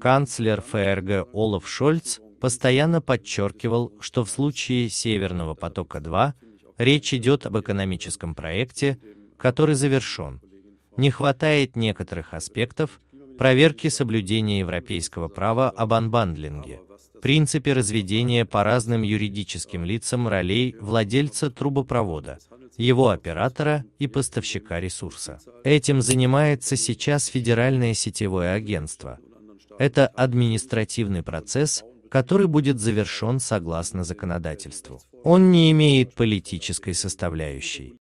Канцлер ФРГ Олаф Шольц постоянно подчеркивал, что в случае Северного потока-2 речь идет об экономическом проекте, который завершен. Не хватает некоторых аспектов проверки соблюдения европейского права об анбандлинге, принципе разведения по разным юридическим лицам ролей владельца трубопровода, его оператора и поставщика ресурса. Этим занимается сейчас Федеральное сетевое агентство. Это административный процесс, который будет завершен согласно законодательству. Он не имеет политической составляющей.